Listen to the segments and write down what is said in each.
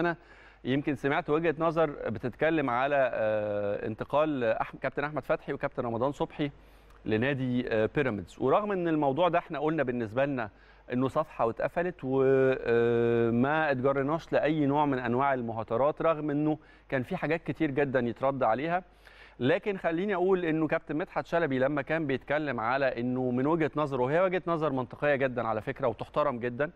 ان انا يمكن سمعت وجهه نظر بتتكلم على آه، انتقال كابتن احمد فتحي وكابتن رمضان صبحي لنادي آه، بيراميدز ورغم ان الموضوع ده احنا قلنا بالنسبه لنا انه صفحه واتقفلت وما آه، اتجرناش لاي نوع من انواع المهاترات رغم انه كان في حاجات كتير جدا يترد عليها لكن خليني اقول انه كابتن مدحت شلبي لما كان بيتكلم على انه من وجهه نظره وهي وجهه نظر منطقيه جدا على فكره وتحترم جدا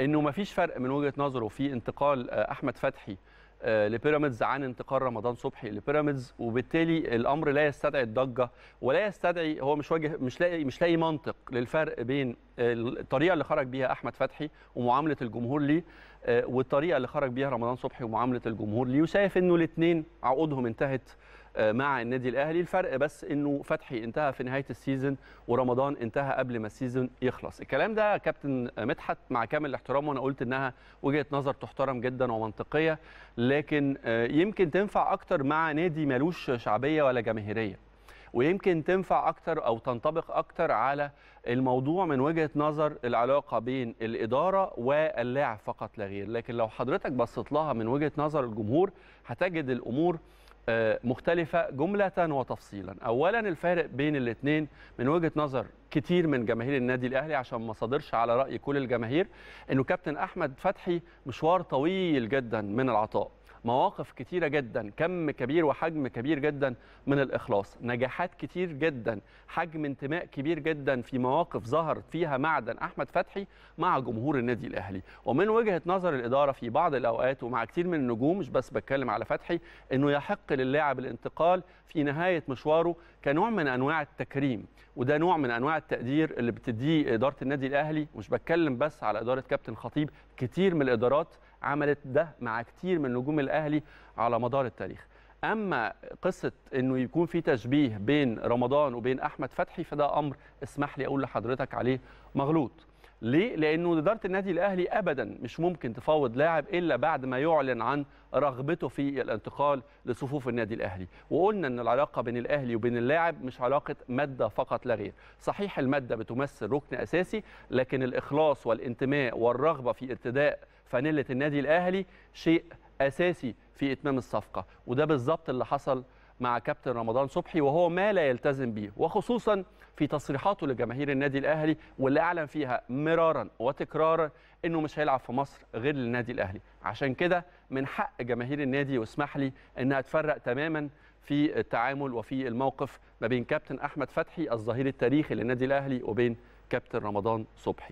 انه ما فيش فرق من وجهه نظره في انتقال آه، احمد فتحي آه، لبيراميدز عن انتقال رمضان صبحي لبيراميدز وبالتالي الامر لا يستدعي الضجه ولا يستدعي هو مش واجه مش لاقي مش لاقي منطق للفرق بين آه، الطريقه اللي خرج بيها احمد فتحي ومعامله الجمهور ليه والطريقه اللي خرج بيها رمضان صبحي ومعامله الجمهور ليه وشايف انه الاثنين عقودهم انتهت آه، مع النادي الاهلي الفرق بس انه فتحي انتهى في نهايه السيزون ورمضان انتهى قبل ما السيزون يخلص الكلام ده كابتن مدحت مع كامل الاحترام وانا قلت انها وجهه نظر تحترم جدا ومنطقيه لكن آه، يمكن تنفع اكتر مع نادي مالوش شعبيه ولا جماهيريه ويمكن تنفع اكتر او تنطبق اكتر على الموضوع من وجهه نظر العلاقه بين الاداره واللاعب فقط لا غير لكن لو حضرتك بصيت لها من وجهه نظر الجمهور هتجد الامور آه، مختلفة جملة وتفصيلا أولا الفارق بين الاثنين من وجهة نظر كتير من جماهير النادي الأهلي عشان ما صدرش على رأي كل الجماهير أنه كابتن أحمد فتحي مشوار طويل جدا من العطاء مواقف كتيره جدا كم كبير وحجم كبير جدا من الاخلاص نجاحات كتير جدا حجم انتماء كبير جدا في مواقف ظهر فيها معدن احمد فتحي مع جمهور النادي الاهلي ومن وجهه نظر الاداره في بعض الاوقات ومع كتير من النجوم مش بس بتكلم على فتحي انه يحق للاعب الانتقال في نهايه مشواره كنوع من انواع التكريم وده نوع من انواع التقدير اللي بتديه اداره النادي الاهلي مش بتكلم بس على اداره كابتن خطيب كتير من الادارات عملت ده مع كتير من نجوم الاهلي على مدار التاريخ اما قصه انه يكون في تشبيه بين رمضان وبين احمد فتحي فده امر اسمح لي اقول لحضرتك عليه مغلوط ليه؟ لأنه إدارة النادي الأهلي أبدا مش ممكن تفاوض لاعب إلا بعد ما يعلن عن رغبته في الانتقال لصفوف النادي الأهلي، وقلنا إن العلاقة بين الأهلي وبين اللاعب مش علاقة مادة فقط لا غير، صحيح المادة بتمثل ركن أساسي لكن الإخلاص والانتماء والرغبة في ارتداء فانيله النادي الاهلي شيء اساسي في اتمام الصفقه وده بالظبط اللي حصل مع كابتن رمضان صبحي وهو ما لا يلتزم به وخصوصا في تصريحاته لجماهير النادي الاهلي واللي اعلن فيها مرارا وتكرارا انه مش هيلعب في مصر غير للنادي الاهلي عشان كده من حق جماهير النادي واسمح لي انها تفرق تماما في التعامل وفي الموقف ما بين كابتن احمد فتحي الظهير التاريخي للنادي الاهلي وبين كابتن رمضان صبحي